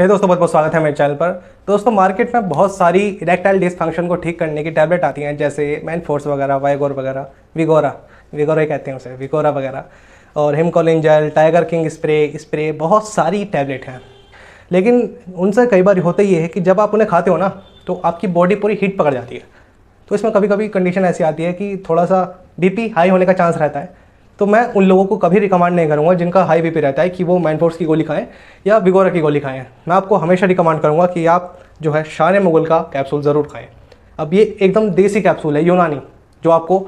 हे hey दोस्तों बहुत बहुत स्वागत है मेरे चैनल पर दोस्तों मार्केट में बहुत सारी इरेक्टाइल डिसफंक्शन को ठीक करने की टैबलेट आती हैं जैसे मैन फोर्स वगैरह वाइगोर वगैरह विगोरा विगोरा कहते हैं उसे विगोरा वगैरह और Himcolin gel Tiger King spray spray बहुत सारी टैबलेट हैं लेकिन उनसे कई बार होता ये है कि जब आप उन्हें खाते हो ना तो आपकी बॉडी पूरी हीट पकड़ जाती है तो इसमें कभी कभी कंडीशन ऐसी आती है कि थोड़ा सा बी हाई होने का चांस रहता है तो मैं उन लोगों को कभी रिकमेंड नहीं करूँगा जिनका हाई बी रहता है कि वो मैनफोर्स की गोली खाएँ या बिगोरा की गोली खाएँ मैं आपको हमेशा रिकमेंड करूँगा कि आप जो है शान मुगल का कैप्सूल ज़रूर खाएँ अब ये एकदम देसी कैप्सूल है यूनानी जो आपको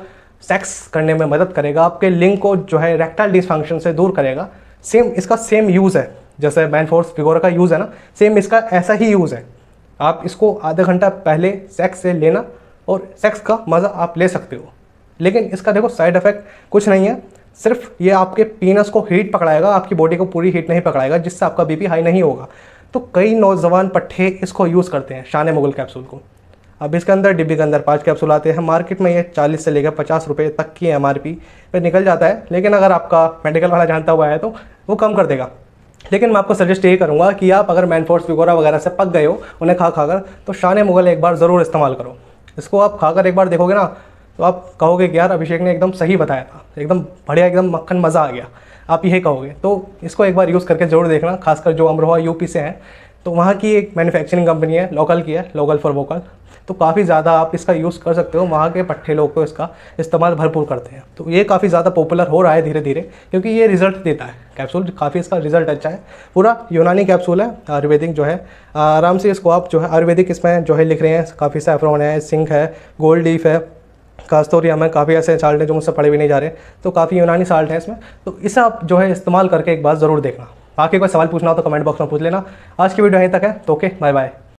सेक्स करने में मदद करेगा आपके लिंग को जो है रेक्टाइल डिसफंक्शन से दूर करेगा सेम इसका सेम यूज़ है जैसे मैनफोर्स फिगोरा का यूज़ है ना सेम इसका ऐसा ही यूज़ है आप इसको आधा घंटा पहले सेक्स से लेना और सेक्स का मज़ा आप ले सकते हो लेकिन इसका देखो साइड इफ़ेक्ट कुछ नहीं है सिर्फ ये आपके पीनस को हीट पकड़ाएगा आपकी बॉडी को पूरी हीट नहीं पकड़ाएगा जिससे आपका बीपी हाई नहीं होगा तो कई नौजवान पट्ठे इसको यूज़ करते हैं शान मुगल कैप्सूल को अब इसके अंदर डिब्बी के अंदर पाँच कैप्सूल आते हैं मार्केट में ये चालीस से लेकर पचास रुपये तक की एम आर पे निकल जाता है लेकिन अगर आपका मेडिकल वाला जानता हुआ है तो वो कम कर देगा लेकिन मैं आपको सजेस्ट यही करूँगा कि आप अगर मैनफोर्स विगोरा वगैरह से पक गए हो उन्हें खा खाकर तो शान मुगल एक बार ज़रूर इस्तेमाल करो इसको आप खाकर एक बार देखोगे ना तो आप कहोगे कि यार अभिषेक ने एकदम सही बताया था एकदम बढ़िया एकदम मक्खन मज़ा आ गया आप यही कहोगे तो इसको एक बार यूज़ करके ज़रूर देखना खासकर जो अमरोहा यूपी से हैं तो वहाँ की एक मैन्युफैक्चरिंग कंपनी है लोकल की है लोकल फॉर वोकल तो काफ़ी ज़्यादा आप इसका यूज़ कर सकते हो वहाँ के पट्ठे लोग को इसका इस्तेमाल भरपूर करते हैं तो ये काफ़ी ज़्यादा पॉपुलर हो रहा है धीरे धीरे क्योंकि ये रिजल्ट देता है कैप्सूल काफ़ी इसका रिजल्ट अच्छा है पूरा यूनानी कैप्सूल है आयुर्वेदिक जो है आराम से इसको आप जो है आयुर्वेदिक इसमें जो है लिख रहे हैं काफ़ी सैफ्रॉन है सिंक है गोल्ड लीफ है खासतौर या में काफ़ी ऐसे साल्ट हैं जो मुझसे पढ़े भी नहीं जा रहे तो काफ़ी यूनानी साल्ट है इसमें तो इसे आप जो है इस्तेमाल करके एक बार ज़रूर देखना बाकी कोई सवाल पूछना हो तो कमेंट बॉक्स में पूछ लेना आज की वीडियो यहीं तक है तो ओके बाय बाय